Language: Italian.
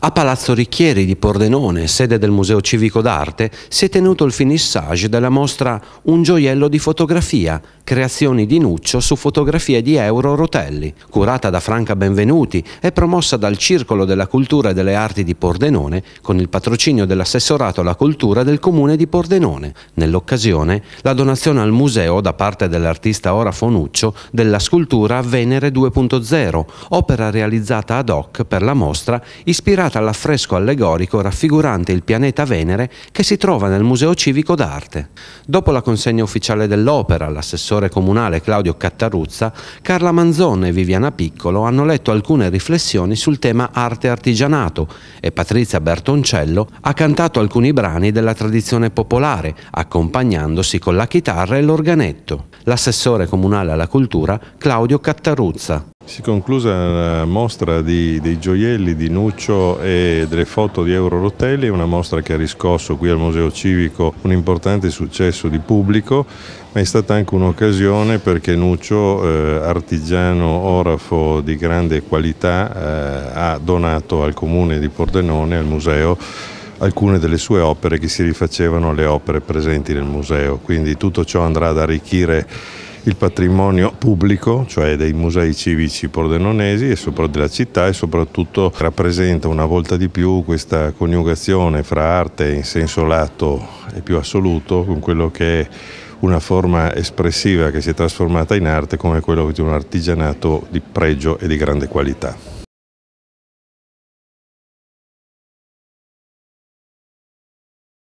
A Palazzo Ricchieri di Pordenone, sede del Museo Civico d'Arte, si è tenuto il finissage della mostra Un gioiello di fotografia, creazioni di Nuccio su fotografie di Euro Rotelli, curata da Franca Benvenuti e promossa dal Circolo della Cultura e delle Arti di Pordenone con il patrocinio dell'assessorato alla cultura del comune di Pordenone. Nell'occasione, la donazione al museo da parte dell'artista Orafo Nuccio della scultura Venere 2.0, opera realizzata ad hoc per la mostra ispirata dedicata all'affresco allegorico raffigurante il pianeta Venere che si trova nel Museo Civico d'Arte. Dopo la consegna ufficiale dell'opera all'assessore comunale Claudio Cattaruzza, Carla Manzone e Viviana Piccolo hanno letto alcune riflessioni sul tema arte artigianato e Patrizia Bertoncello ha cantato alcuni brani della tradizione popolare, accompagnandosi con la chitarra e l'organetto. L'assessore comunale alla cultura Claudio Cattaruzza. Si è conclusa la mostra di, dei gioielli di Nuccio e delle foto di Euro Rotelli, una mostra che ha riscosso qui al Museo Civico un importante successo di pubblico, ma è stata anche un'occasione perché Nuccio, eh, artigiano orafo di grande qualità, eh, ha donato al comune di Pordenone, al museo, alcune delle sue opere che si rifacevano alle opere presenti nel museo. Quindi tutto ciò andrà ad arricchire il patrimonio pubblico, cioè dei musei civici pordenonesi e soprattutto della città e soprattutto rappresenta una volta di più questa coniugazione fra arte in senso lato e più assoluto con quello che è una forma espressiva che si è trasformata in arte come quello di un artigianato di pregio e di grande qualità.